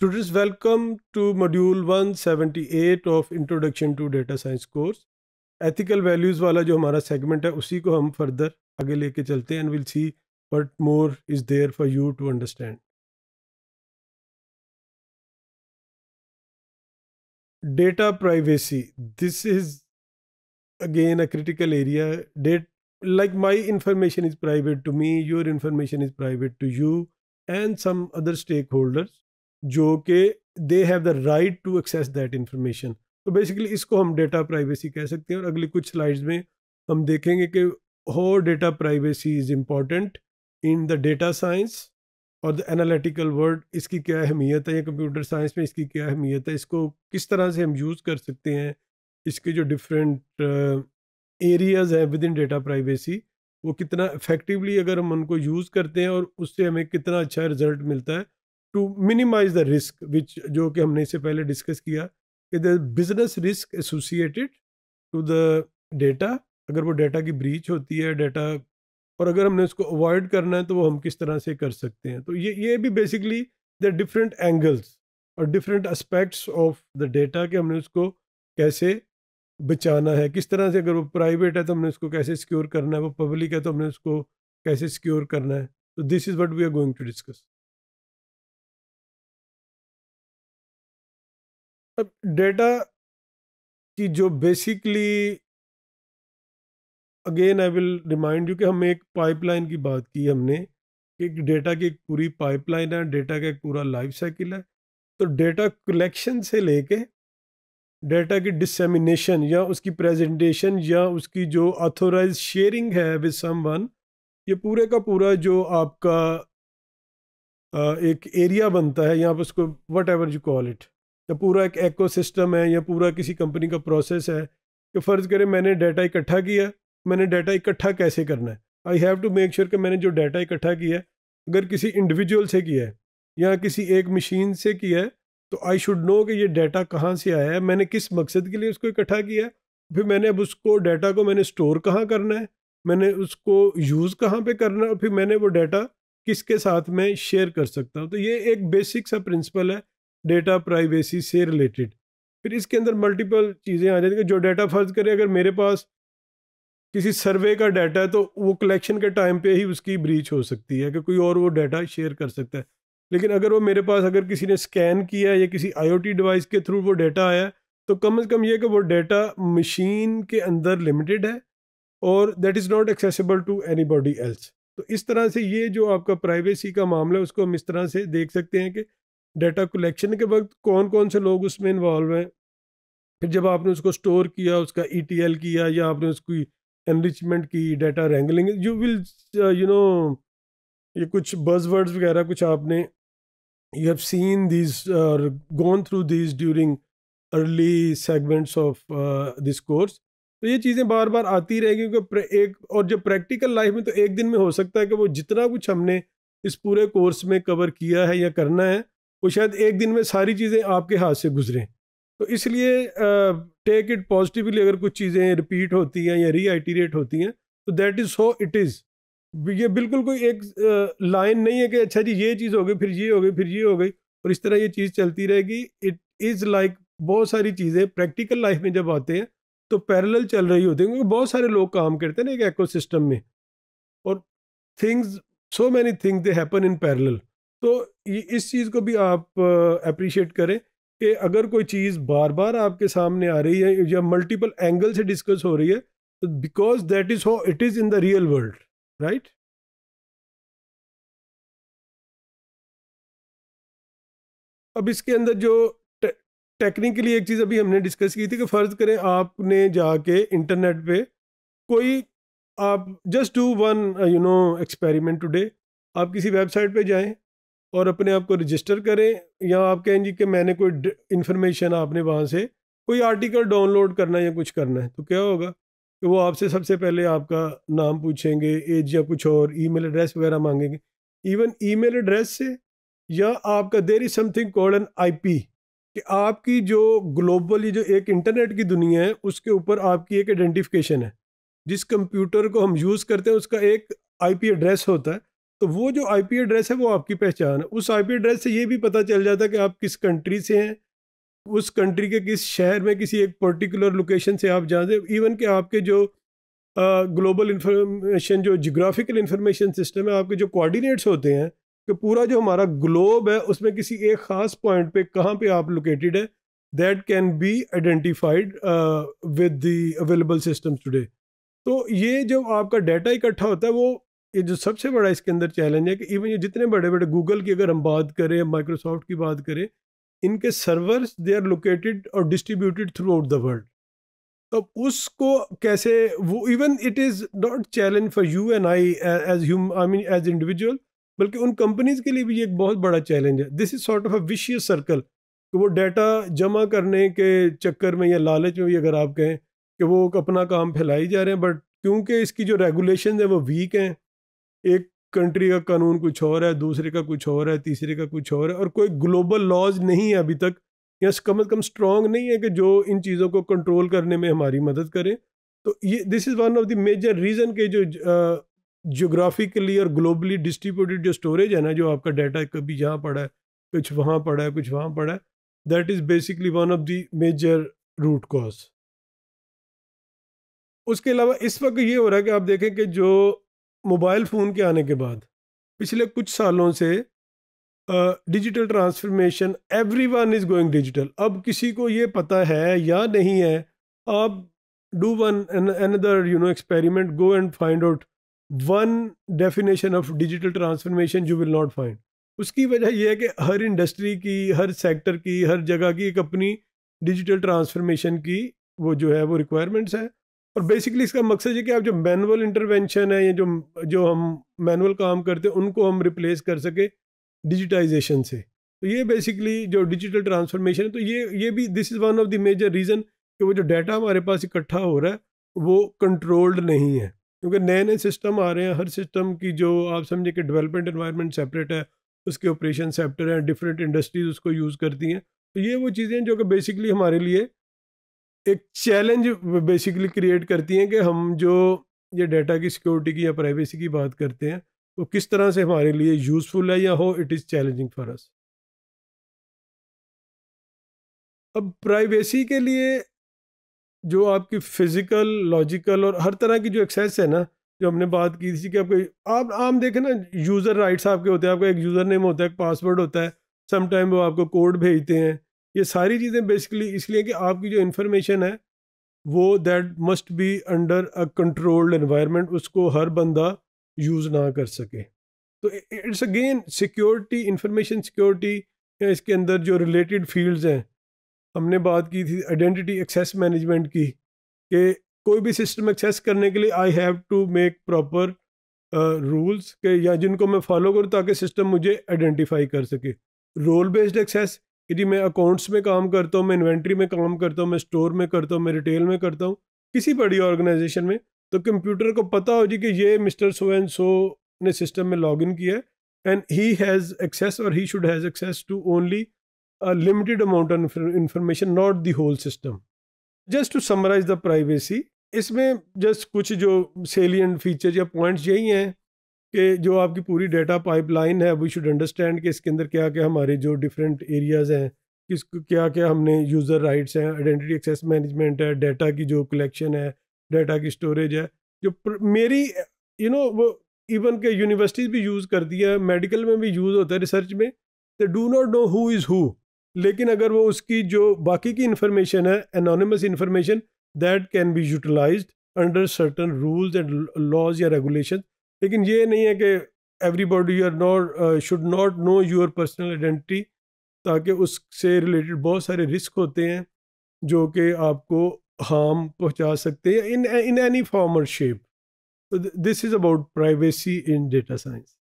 Students, welcome to module 178 of introduction to data science course ethical values वाला जो हमारा segment है उसी को हम फर्दर आगे लेके चलते हैं and will see what more is there for you to understand data privacy this is again a critical area date like my information is private to me your information is private to you and some other stakeholders जो कि they have the right to access that information तो basically इसको हम data privacy कह सकते हैं और अगली कुछ स्लाइड्स में हम देखेंगे कि how data privacy is important in the data science और द एनालिटिकल वर्ल्ड इसकी क्या अहमियत है या कंप्यूटर साइंस में इसकी क्या अहमियत है इसको किस तरह से हम यूज़ कर सकते हैं इसके जो डिफरेंट एरियाज़ uh, हैं विद इन डेटा प्राइवेसी वो कितना इफ़ेक्टिवली अगर हम उनको यूज़ करते हैं और उससे हमें कितना अच्छा रिजल्ट मिलता है to minimise the risk which जो कि हमने इससे पहले डिस्कस किया कि the business risk associated to the data अगर वो डेटा की ब्रीच होती है डेटा और अगर हमने उसको अवॉइड करना है तो वो हम किस तरह से कर सकते हैं तो ये ये भी बेसिकली द डिफरेंट एंगल्स और different aspects of the data कि हमने उसको कैसे बचाना है किस तरह से अगर वो प्राइवेट है तो हमने उसको कैसे सिक्योर करना है वो पब्लिक है तो हमने उसको कैसे सिक्योर करना है तो this is what we are going to discuss अब डेटा की जो basically again I will remind you कि हम एक पाइपलाइन की बात की हमने कि डेटा की एक पूरी पाइपलाइन है डेटा का एक पूरा लाइफ साइकिल है तो डेटा कलेक्शन से लेके डेटा की डिसमिनेशन या उसकी प्रेजेंटेशन या उसकी जो ऑथोराइज शेयरिंग है विद समवन ये पूरे का पूरा जो आपका एक एरिया बनता है यहाँ पर उसको whatever you call it या पूरा एक एकोसिस्टम है या पूरा किसी कंपनी का प्रोसेस है कि फ़र्ज़ करें मैंने डाटा इकट्ठा किया मैंने डाटा इकट्ठा कैसे करना है I have to make sure कि मैंने जो डाटा इकट्ठा किया है अगर किसी इंडिविजुअल से किया है या किसी एक मशीन से किया है तो आई शुड नो कि ये डाटा कहाँ से आया है मैंने किस मकसद के लिए उसको इकट्ठा किया है फिर मैंने अब उसको डाटा को मैंने स्टोर कहाँ करना है मैंने उसको यूज़ कहाँ पे करना है और फिर मैंने वो डाटा किसके साथ मैं शेयर कर सकता हूँ तो ये एक बेसिक सा प्रिंसिपल है डेटा प्राइवेसी से रिलेटेड फिर इसके अंदर मल्टीपल चीज़ें आ जाती हैं जो डाटा फर्ज करें अगर मेरे पास किसी सर्वे का डाटा है तो वो कलेक्शन के टाइम पे ही उसकी ब्रीच हो सकती है कि कोई और वो डाटा शेयर कर सकता है लेकिन अगर वो मेरे पास अगर किसी ने स्कैन किया या किसी आईओटी डिवाइस के थ्रू वो डाटा आया तो कम से कम ये कि वो डाटा मशीन के अंदर लिमिटेड है और that is not accessible to anybody else तो इस तरह से ये जो आपका प्राइवेसी का मामला है उसको हम इस तरह से देख सकते हैं कि डेटा कलेक्शन के वक्त कौन कौन से लोग उसमें इन्वॉल्व हैं फिर जब आपने उसको स्टोर किया उसका ई e किया या आपने उसकी एनरिचमेंट की data wrangling you will you know ये कुछ बज वर्ड्स वगैरह कुछ आपने यू हैव सीन दिस और gone through this during early segments of this course तो ये चीज़ें बार बार आती रहेगी क्योंकि एक और जब प्रैक्टिकल लाइफ में तो एक दिन में हो सकता है कि वो जितना कुछ हमने इस पूरे कोर्स में कवर किया है या करना है वो शायद एक दिन में सारी चीज़ें आपके हाथ से गुजरें तो इसलिए टेक इट पॉजिटिवली अगर कुछ चीज़ें रिपीट होती हैं या रीआइटीरेट होती हैं तो that is so it is ये बिल्कुल कोई एक लाइन नहीं है कि अच्छा जी ये चीज़ हो गई फिर ये हो गई फिर ये हो गई और इस तरह ये चीज़ चलती रहेगी इट इज़ लाइक बहुत सारी चीज़ें प्रैक्टिकल लाइफ में जब आते हैं तो पैरेलल चल रही होती है क्योंकि बहुत सारे लोग काम करते हैं ना एक एकोसिस्टम में और things so many things they happen in parallel तो इस चीज़ को भी आप अप्रिशिएट करें कि अगर कोई चीज़ बार बार आपके सामने आ रही है या मल्टीपल एंगल से डिस्कस हो रही है तो because that is how it is in the real world right अब इसके अंदर जो टेक्निकली एक चीज़ अभी हमने डिस्कस की थी कि फ़र्ज़ करें आपने जाके इंटरनेट पे कोई आप just do one you know experiment today आप किसी वेबसाइट पे जाएं और अपने आप को रजिस्टर करें या आप कहें जी कि मैंने कोई इन्फॉर्मेशन आपने वहाँ से कोई आर्टिकल डाउनलोड करना है या कुछ करना है तो क्या होगा कि वो आपसे सबसे पहले आपका नाम पूछेंगे एज या कुछ और ईमेल एड्रेस वगैरह मांगेंगे इवन ईमेल एड्रेस से या आपका there is something called an IP कि आपकी जो ग्लोबली जो एक इंटरनेट की दुनिया है उसके ऊपर आपकी एक आइडेंटिफिकेशन है जिस कंप्यूटर को हम यूज़ करते हैं उसका एक आईपी एड्रेस होता है तो वो जो आईपी एड्रेस है वो आपकी पहचान है उस आईपी एड्रेस से ये भी पता चल जाता है कि आप किस कंट्री से हैं उस कंट्री के किस शहर में किसी एक पर्टिकुलर लोकेशन से आप जहाँ से इवन कि आपके जो ग्लोबल इंफॉर्मेशन जो जोग्राफिकल इंफॉर्मेशन सिस्टम है आपके जो कोऑर्डिनेट्स होते हैं कि पूरा जो हमारा ग्लोब है उसमें किसी एक ख़ास पॉइंट पे कहाँ पे आप लोकेटेड है that can be identified with the available system today तो ये जो आपका डाटा इकट्ठा होता है वो ये जो सबसे बड़ा इसके अंदर चैलेंज है कि इवन ये जितने बड़े बड़े गूगल की अगर हम बात करें माइक्रोसॉफ्ट की बात करें इनके सर्वर्स दे आर लोकेटेड और distributed throughout the world तो उसको कैसे वो even it is not challenge for you and I as human I mean as individual बल्कि उन कंपनीज़ के लिए भी ये एक बहुत बड़ा चैलेंज है this is sort of a vicious circle कि वो डाटा जमा करने के चक्कर में या लालच में भी अगर आप कहें कि वो अपना काम फैलाई जा रहे हैं बट क्योंकि इसकी जो रेगुलेशन है वो वीक हैं एक कंट्री का कानून कुछ और है दूसरे का कुछ और है तीसरे का कुछ और है और कोई ग्लोबल लॉज नहीं है अभी तक या कम अज़ कम स्ट्रॉन्ग नहीं है कि जो इन चीज़ों को कंट्रोल करने में हमारी मदद करें तो ये this is one of the major reason के जो जोग्राफिकली और ग्लोबली डिस्ट्रीब्यूटेड जो स्टोरेज है ना जो आपका डाटा कभी यहाँ पड़ा है कुछ वहाँ पड़ा है कुछ वहाँ पड़ा है that is basically one of the major root cause उसके अलावा इस वक्त ये हो रहा है कि आप देखें कि जो मोबाइल फ़ोन के आने के बाद पिछले कुछ सालों से digital transformation everyone is going digital अब किसी को ये पता है या नहीं है आप do one another you know experiment go and find out one definition of digital transformation you will not find उसकी वजह यह है कि हर इंडस्ट्री की हर सेक्टर की हर जगह की एक अपनी डिजिटल ट्रांसफॉर्मेशन की वो जो है वो रिक्वायरमेंट्स हैं और बेसिकली इसका मकसद ये कि आप जो मैनुअल इंटरवेंशन है या जो जो हम मैनुअल काम करते हैं उनको हम रिप्लेस कर सके डिजिटाइजेशन से तो ये बेसिकली जो डिजिटल ट्रांसफॉर्मेशन है तो ये ये भी this is one of the major reason कि वो जो डाटा हमारे पास इकट्ठा हो रहा है वो कंट्रोल्ड नहीं है क्योंकि नए नए सिस्टम आ रहे हैं हर सिस्टम की जो आप समझे कि डेवलपमेंट इन्वायरमेंट सेपरेट है उसके ऑपरेशन सेप्टर हैं डिफरेंट इंडस्ट्रीज उसको यूज़ करती हैं तो ये वो चीज़ें जो कि बेसिकली हमारे लिए एक चैलेंज बेसिकली क्रिएट करती हैं कि हम जो ये डाटा की सिक्योरिटी की या प्राइवेसी की बात करते हैं वो किस तरह से हमारे लिए यूज़फुल है या हो it is challenging for us अब प्राइवेसी के लिए जो आपकी फिज़िकल लॉजिकल और हर तरह की जो एक्सेस है ना जो हमने बात की थी कि आपको आप आम देखें ना यूज़र राइट्स आपके होते हैं आपका एक यूज़र नेम होता है एक पासवर्ड होता है समटाइम वो आपको कोड भेजते हैं ये सारी चीज़ें बेसिकली इसलिए कि आपकी जो इन्फॉर्मेशन है वो that must be under a controlled environment उसको हर बंदा यूज़ ना कर सके तो it's again security information security या इसके अंदर जो रिलेटेड फील्ड्स हैं हमने बात की थी आइडेंटिटी एक्सेस मैनेजमेंट की कि कोई भी सिस्टम एक्सेस करने के लिए I have to make proper rules के या जिनको मैं फॉलो करूँ ताकि सिस्टम मुझे आइडेंटिफाई कर सके रोल बेस्ड एक्सेस यदि मैं अकाउंट्स में काम करता हूँ मैं इन्वेंट्री में काम करता हूँ मैं स्टोर में करता हूँ मैं रिटेल में करता हूँ किसी बड़ी ऑर्गेनाइजेशन में तो कंप्यूटर को पता हो जी कि ये मिस्टर सो एंड सो ने सिस्टम में लॉग इन किया है एंड ही हैज़ एक्सेस और he should has access to only limited amount of information not the whole system just to summarize the privacy इसमें जस्ट कुछ जो salient features या points यही हैं कि जो आपकी पूरी डेटा पाइपलाइन है वी शुड अंडरस्टैंड कि इसके अंदर क्या क्या हमारे जो डिफरेंट एरियाज़ हैं किस क्या क्या हमने यूज़र राइट्स हैं आइडेंटिटी एक्सेस मैनेजमेंट है डेटा की जो कलेक्शन है डेटा की स्टोरेज है जो मेरी यू you नो know, वो इवन के यूनिवर्सिटीज़ भी यूज़ करती है मेडिकल में भी यूज़ होता है रिसर्च में तो do not know who is who लेकिन अगर वो उसकी जो बाकी की इंफॉर्मेशन है anonymous information that can be utilize under certain rules and laws या रेगुलेशन लेकिन ये नहीं है कि everybody are not should not know your personal identity ताकि उससे रिलेटेड बहुत सारे रिस्क होते हैं जो कि आपको हार्म पहुंचा सकते हैं इन इन एनी फॉर्म और shape this is about privacy in data science